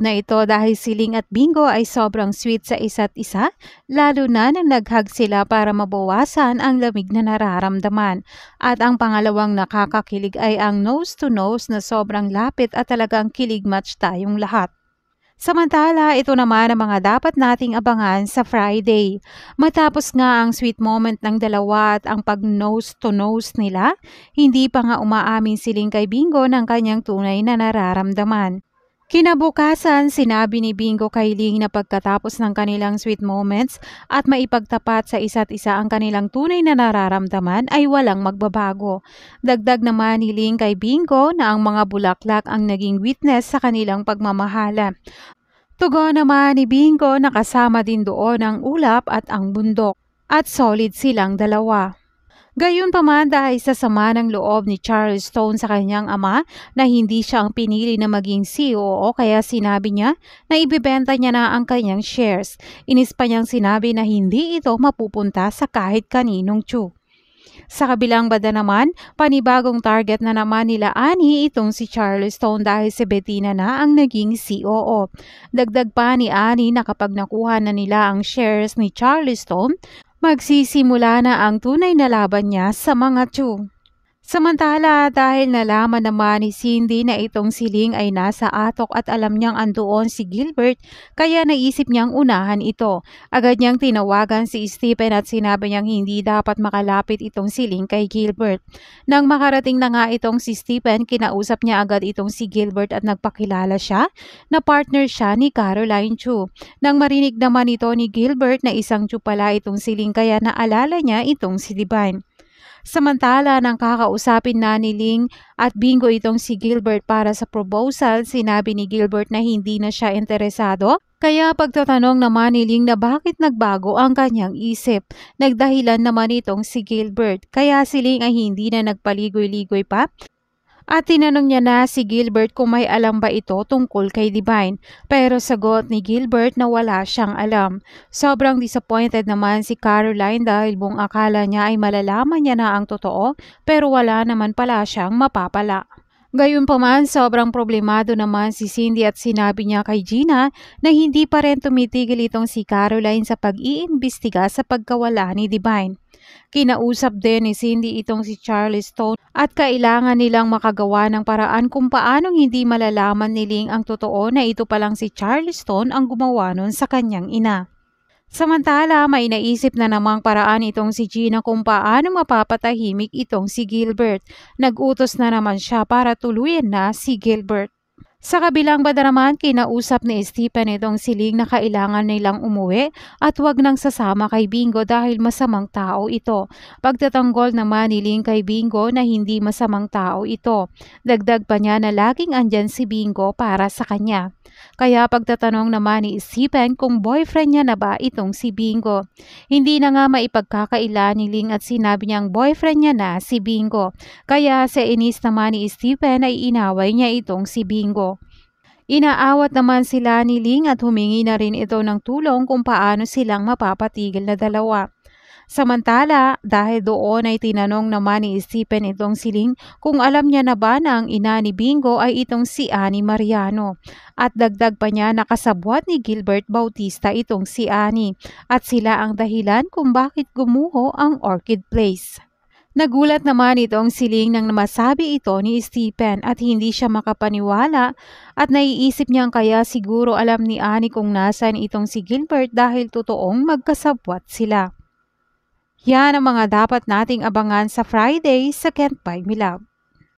na ito dahil siling at bingo ay sobrang sweet sa isa't isa, lalo na nang naghag sila para mabawasan ang lamig na nararamdaman. At ang pangalawang nakakakilig ay ang nose-to-nose na sobrang lapit at talagang kilig match tayong lahat. Samantala, ito naman ang mga dapat nating abangan sa Friday. Matapos nga ang sweet moment ng dalawa at ang pag nose to nose nila, hindi pa nga umaamin siling kay Bingo ng kanyang tunay na nararamdaman. Kinabukasan, sinabi ni Bingo kay Ling na pagkatapos ng kanilang sweet moments at maipagtapat sa isa't isa ang kanilang tunay na nararamdaman ay walang magbabago. Dagdag naman ni Ling kay Bingo na ang mga bulaklak ang naging witness sa kanilang pagmamahala. Tugo naman ni Bingo na kasama din doon ang ulap at ang bundok at solid silang dalawa. Gayunpaman dahil sa sama ng loob ni Charles Stone sa kanyang ama na hindi siya ang pinili na maging COO e kaya sinabi niya na ibibenta niya na ang kanyang shares. Inis pa niyang sinabi na hindi ito mapupunta sa kahit kaninong tube. Sa kabilang banda naman, panibagong target na naman nila Ani itong si Charles Stone dahil si Bettina na ang naging COO. E Dagdag pa ni Ani na kapag nakuha na nila ang shares ni Charles Stone, Magsisimula na ang tunay na laban niya sa mga Chu. Samantala, dahil nalaman naman ni Cindy na itong siling ay nasa atok at alam niyang andoon si Gilbert, kaya naisip niyang unahan ito. Agad niyang tinawagan si Stephen at sinabi niyang hindi dapat makalapit itong siling kay Gilbert. Nang makarating na nga itong si Stephen, kinausap niya agad itong si Gilbert at nagpakilala siya na partner siya ni Caroline Chu. Nang marinig naman ito ni Gilbert na isang Chu pala itong siling kaya naalala niya itong si Divine. Samantala nang kakausapin na ni Ling at Bingo itong si Gilbert para sa proposal, sinabi ni Gilbert na hindi na siya interesado kaya pagtatanong naman ni Ling na bakit nagbago ang kanyang isip, nagdahilan naman itong si Gilbert. Kaya si Ling ay hindi na nagpaligoy-ligoy pa at tinanong niya na si Gilbert kung may alam ba ito tungkol kay Divine pero sagot ni Gilbert na wala siyang alam. Sobrang disappointed naman si Caroline dahil buong akala niya ay malalaman niya na ang totoo pero wala naman pala siyang mapapala. Gayunpaman, sobrang problemado naman si Cindy at sinabi niya kay Gina na hindi pa rin tumitigil itong si Caroline sa pag-iimbestiga sa pagkawala ni Divine. Kinausap din ni Cindy itong si Charles Stone at kailangan nilang makagawa ng paraan kung paanong hindi malalaman ni Ling ang totoo na ito palang si Charles Stone ang gumawa nun sa kanyang ina. Samantala, may naisip na namang paraan itong si Gina kung paano mapapatahimik itong si Gilbert. Nagutos na naman siya para tuluyan na si Gilbert. Sa kabilang badaraman, kinausap ni Stephen itong siling na kailangan nilang umuwi at wag nang sasama kay Bingo dahil masamang tao ito. Pagtatanggol naman ni Ling kay Bingo na hindi masamang tao ito. Dagdag pa niya na laging andyan si Bingo para sa kanya. Kaya pagtatanong naman ni Stephen kung boyfriend niya na ba itong si Bingo. Hindi na nga maipagkakaila ni Ling at sinabi niyang boyfriend niya na si Bingo. Kaya sa inis naman ni Stephen ay inaway niya itong si Bingo. Inaawat naman sila ni Ling at humingi na rin ito ng tulong kung paano silang mapapatigil na dalawa. Samantala, dahil doon ay tinanong naman ni Stephen itong siling kung alam niya na ba na ang ina ni Bingo ay itong si Annie Mariano. At dagdag pa niya nakasabwat ni Gilbert Bautista itong si Annie at sila ang dahilan kung bakit gumuho ang Orchid Place. Nagulat naman itong siling nang masabi ito ni Stephen at hindi siya makapaniwala at naiisip niyang kaya siguro alam ni Annie kung nasan itong si Gilbert dahil totoong magkasabwat sila. Yan ang mga dapat nating abangan sa Friday sa Kent Buy Me